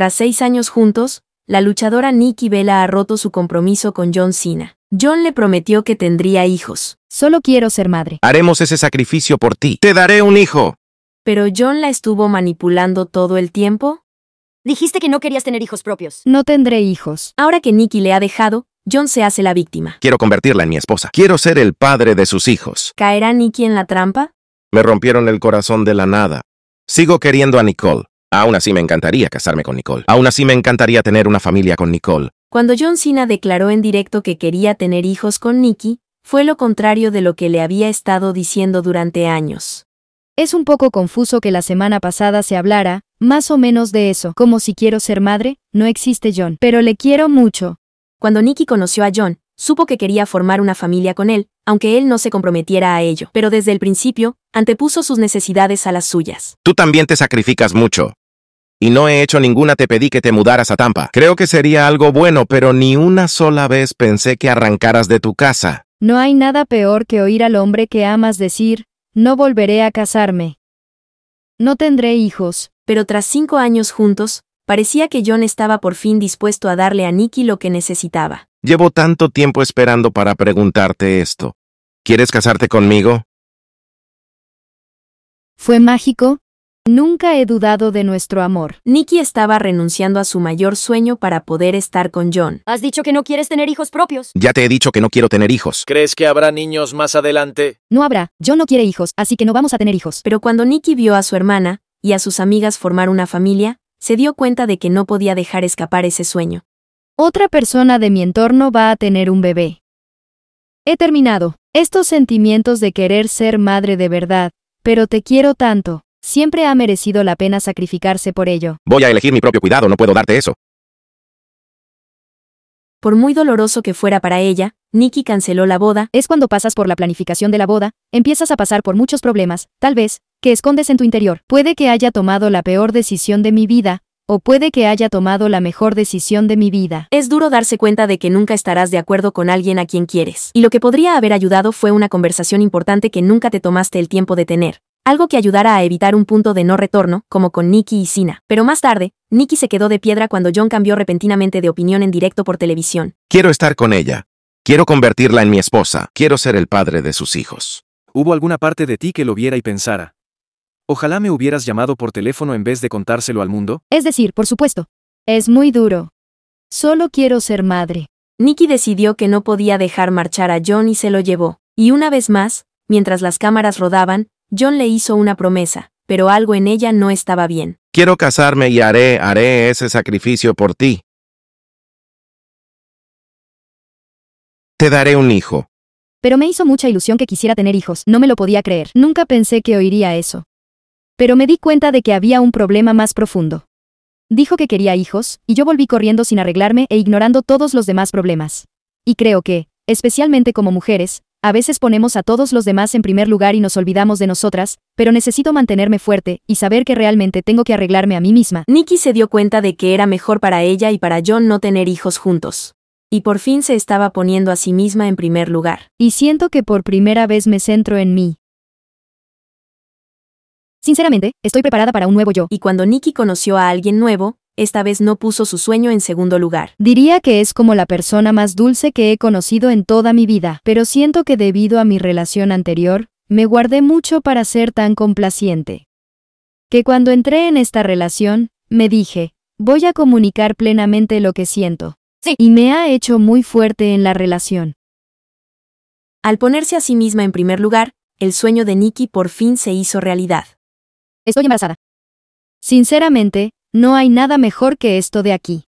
Tras seis años juntos, la luchadora Nikki Vela ha roto su compromiso con John Cena. John le prometió que tendría hijos. Solo quiero ser madre. Haremos ese sacrificio por ti. Te daré un hijo. Pero John la estuvo manipulando todo el tiempo. Dijiste que no querías tener hijos propios. No tendré hijos. Ahora que Nikki le ha dejado, John se hace la víctima. Quiero convertirla en mi esposa. Quiero ser el padre de sus hijos. ¿Caerá Nikki en la trampa? Me rompieron el corazón de la nada. Sigo queriendo a Nicole. Aún así me encantaría casarme con Nicole. Aún así me encantaría tener una familia con Nicole. Cuando John Cena declaró en directo que quería tener hijos con Nikki, fue lo contrario de lo que le había estado diciendo durante años. Es un poco confuso que la semana pasada se hablara, más o menos de eso, como si quiero ser madre, no existe John, pero le quiero mucho. Cuando Nikki conoció a John, supo que quería formar una familia con él, aunque él no se comprometiera a ello, pero desde el principio, antepuso sus necesidades a las suyas. Tú también te sacrificas mucho y no he hecho ninguna te pedí que te mudaras a Tampa. Creo que sería algo bueno, pero ni una sola vez pensé que arrancaras de tu casa. No hay nada peor que oír al hombre que amas decir, no volveré a casarme. No tendré hijos. Pero tras cinco años juntos, parecía que John estaba por fin dispuesto a darle a Nicky lo que necesitaba. Llevo tanto tiempo esperando para preguntarte esto. ¿Quieres casarte conmigo? Fue mágico, Nunca he dudado de nuestro amor. Nikki estaba renunciando a su mayor sueño para poder estar con John. Has dicho que no quieres tener hijos propios. Ya te he dicho que no quiero tener hijos. ¿Crees que habrá niños más adelante? No habrá. John no quiere hijos, así que no vamos a tener hijos. Pero cuando Nikki vio a su hermana y a sus amigas formar una familia, se dio cuenta de que no podía dejar escapar ese sueño. Otra persona de mi entorno va a tener un bebé. He terminado. Estos sentimientos de querer ser madre de verdad, pero te quiero tanto. Siempre ha merecido la pena sacrificarse por ello. Voy a elegir mi propio cuidado, no puedo darte eso. Por muy doloroso que fuera para ella, Nikki canceló la boda. Es cuando pasas por la planificación de la boda, empiezas a pasar por muchos problemas, tal vez, que escondes en tu interior. Puede que haya tomado la peor decisión de mi vida, o puede que haya tomado la mejor decisión de mi vida. Es duro darse cuenta de que nunca estarás de acuerdo con alguien a quien quieres. Y lo que podría haber ayudado fue una conversación importante que nunca te tomaste el tiempo de tener algo que ayudara a evitar un punto de no retorno, como con Nicky y Sina. Pero más tarde, Nicky se quedó de piedra cuando John cambió repentinamente de opinión en directo por televisión. Quiero estar con ella. Quiero convertirla en mi esposa. Quiero ser el padre de sus hijos. Hubo alguna parte de ti que lo viera y pensara. Ojalá me hubieras llamado por teléfono en vez de contárselo al mundo. Es decir, por supuesto. Es muy duro. Solo quiero ser madre. Nicky decidió que no podía dejar marchar a John y se lo llevó. Y una vez más, mientras las cámaras rodaban, John le hizo una promesa, pero algo en ella no estaba bien. Quiero casarme y haré, haré ese sacrificio por ti. Te daré un hijo. Pero me hizo mucha ilusión que quisiera tener hijos, no me lo podía creer, nunca pensé que oiría eso. Pero me di cuenta de que había un problema más profundo. Dijo que quería hijos, y yo volví corriendo sin arreglarme e ignorando todos los demás problemas. Y creo que, especialmente como mujeres, a veces ponemos a todos los demás en primer lugar y nos olvidamos de nosotras, pero necesito mantenerme fuerte y saber que realmente tengo que arreglarme a mí misma. Nikki se dio cuenta de que era mejor para ella y para John no tener hijos juntos. Y por fin se estaba poniendo a sí misma en primer lugar. Y siento que por primera vez me centro en mí. Sinceramente, estoy preparada para un nuevo yo. Y cuando Nikki conoció a alguien nuevo, esta vez no puso su sueño en segundo lugar. Diría que es como la persona más dulce que he conocido en toda mi vida, pero siento que debido a mi relación anterior, me guardé mucho para ser tan complaciente. Que cuando entré en esta relación, me dije, voy a comunicar plenamente lo que siento. Y me ha hecho muy fuerte en la relación. Al ponerse a sí misma en primer lugar, el sueño de Nikki por fin se hizo realidad. Estoy embarazada. Sinceramente, no hay nada mejor que esto de aquí.